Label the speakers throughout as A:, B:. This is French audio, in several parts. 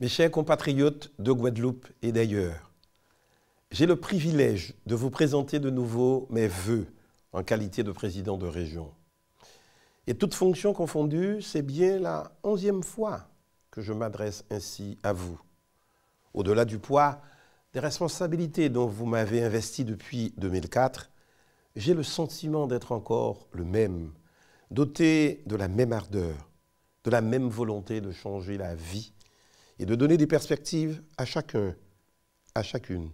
A: Mes chers compatriotes de Guadeloupe et d'ailleurs, j'ai le privilège de vous présenter de nouveau mes vœux en qualité de président de région. Et toutes fonctions confondues, c'est bien la onzième fois que je m'adresse ainsi à vous. Au-delà du poids des responsabilités dont vous m'avez investi depuis 2004, j'ai le sentiment d'être encore le même, doté de la même ardeur, de la même volonté de changer la vie et de donner des perspectives à chacun, à chacune,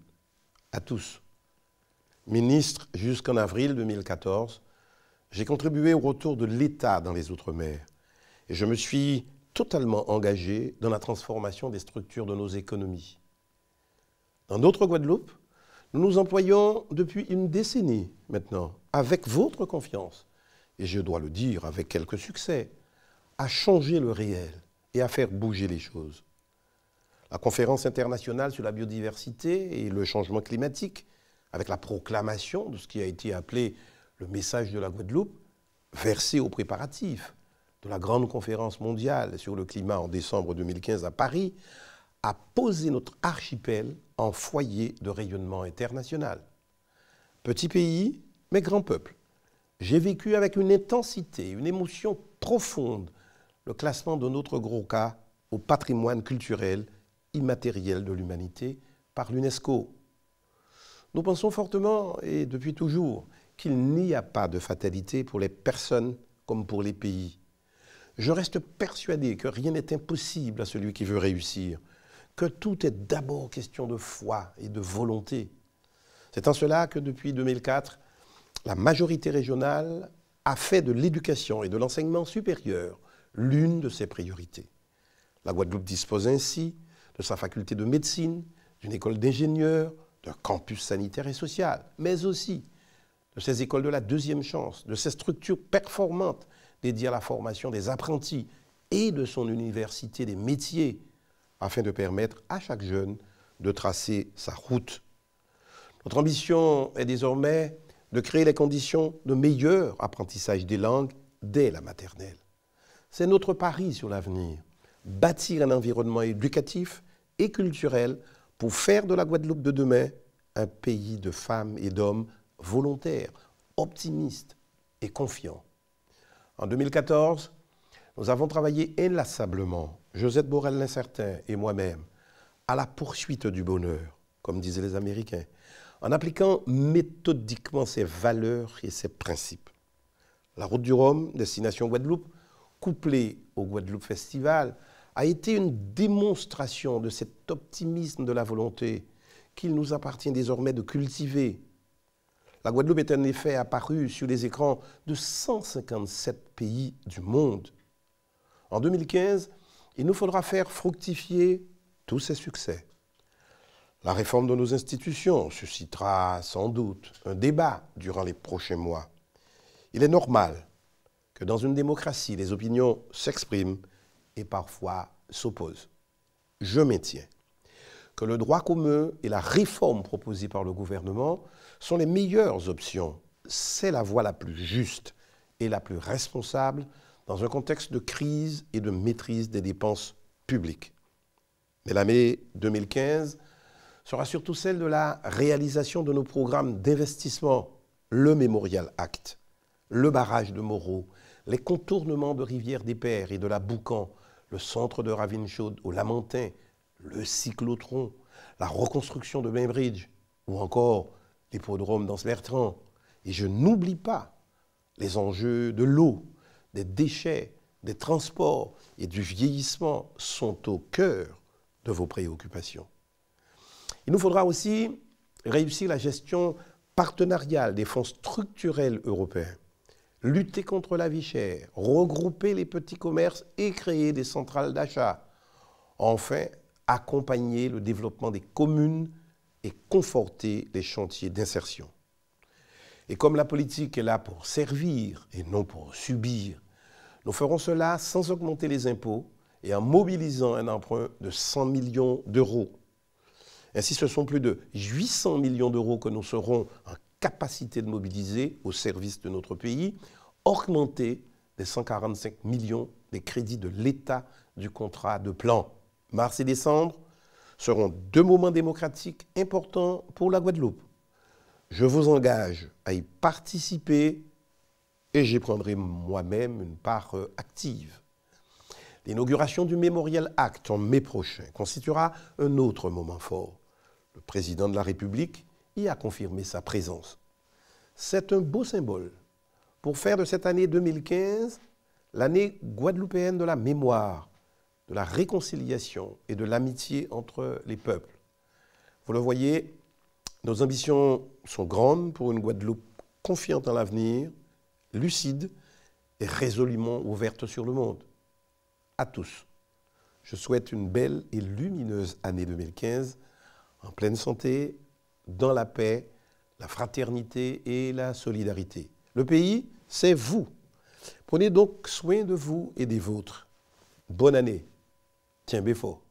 A: à tous. Ministre jusqu'en avril 2014, j'ai contribué au retour de l'État dans les Outre-mer et je me suis totalement engagé dans la transformation des structures de nos économies. Dans d'autres Guadeloupe, nous nous employons depuis une décennie maintenant, avec votre confiance, et je dois le dire avec quelques succès, à changer le réel et à faire bouger les choses la conférence internationale sur la biodiversité et le changement climatique, avec la proclamation de ce qui a été appelé le message de la Guadeloupe, versé au préparatif de la grande conférence mondiale sur le climat en décembre 2015 à Paris, a posé notre archipel en foyer de rayonnement international. Petit pays, mais grand peuple. J'ai vécu avec une intensité, une émotion profonde le classement de notre gros cas au patrimoine culturel immatériel de l'humanité par l'UNESCO. Nous pensons fortement, et depuis toujours, qu'il n'y a pas de fatalité pour les personnes comme pour les pays. Je reste persuadé que rien n'est impossible à celui qui veut réussir, que tout est d'abord question de foi et de volonté. C'est en cela que depuis 2004, la majorité régionale a fait de l'éducation et de l'enseignement supérieur l'une de ses priorités. La Guadeloupe dispose ainsi de sa faculté de médecine, d'une école d'ingénieurs, d'un campus sanitaire et social, mais aussi de ses écoles de la deuxième chance, de ces structures performantes dédiées à la formation des apprentis et de son université des métiers, afin de permettre à chaque jeune de tracer sa route. Notre ambition est désormais de créer les conditions de meilleur apprentissage des langues dès la maternelle. C'est notre pari sur l'avenir bâtir un environnement éducatif et culturel pour faire de la Guadeloupe de demain un pays de femmes et d'hommes volontaires, optimistes et confiants. En 2014, nous avons travaillé inlassablement, Josette Borel l'incertain et moi-même, à la poursuite du bonheur, comme disaient les Américains, en appliquant méthodiquement ses valeurs et ses principes. La route du Rhum, destination Guadeloupe, couplée au Guadeloupe Festival, a été une démonstration de cet optimisme de la volonté qu'il nous appartient désormais de cultiver. La Guadeloupe est en effet apparue sur les écrans de 157 pays du monde. En 2015, il nous faudra faire fructifier tous ces succès. La réforme de nos institutions suscitera sans doute un débat durant les prochains mois. Il est normal que dans une démocratie, les opinions s'expriment et parfois s'opposent. Je maintiens que le droit commun et la réforme proposée par le gouvernement sont les meilleures options. C'est la voie la plus juste et la plus responsable dans un contexte de crise et de maîtrise des dépenses publiques. Mais l'année 2015 sera surtout celle de la réalisation de nos programmes d'investissement, le Mémorial Act, le barrage de Moreau, les contournements de Rivière des Pères et de la Boucan, le centre de Ravine-Chaude au Lamentin, le cyclotron, la reconstruction de Bainbridge ou encore l'hippodrome d'Anse-Bertrand. Et je n'oublie pas les enjeux de l'eau, des déchets, des transports et du vieillissement sont au cœur de vos préoccupations. Il nous faudra aussi réussir la gestion partenariale des fonds structurels européens lutter contre la vie chère, regrouper les petits commerces et créer des centrales d'achat. Enfin, accompagner le développement des communes et conforter les chantiers d'insertion. Et comme la politique est là pour servir et non pour subir, nous ferons cela sans augmenter les impôts et en mobilisant un emprunt de 100 millions d'euros. Ainsi, ce sont plus de 800 millions d'euros que nous serons en capacité de mobiliser au service de notre pays, augmenter des 145 millions des crédits de l'État du contrat de plan. Mars et décembre seront deux moments démocratiques importants pour la Guadeloupe. Je vous engage à y participer et j'y prendrai moi-même une part euh, active. L'inauguration du Mémorial Act en mai prochain constituera un autre moment fort. Le président de la République y a confirmé sa présence. C'est un beau symbole pour faire de cette année 2015 l'année guadeloupéenne de la mémoire, de la réconciliation et de l'amitié entre les peuples. Vous le voyez, nos ambitions sont grandes pour une Guadeloupe confiante en l'avenir, lucide et résolument ouverte sur le monde. À tous, je souhaite une belle et lumineuse année 2015, en pleine santé dans la paix, la fraternité et la solidarité. Le pays, c'est vous. Prenez donc soin de vous et des vôtres. Bonne année. Tiens, Béfort.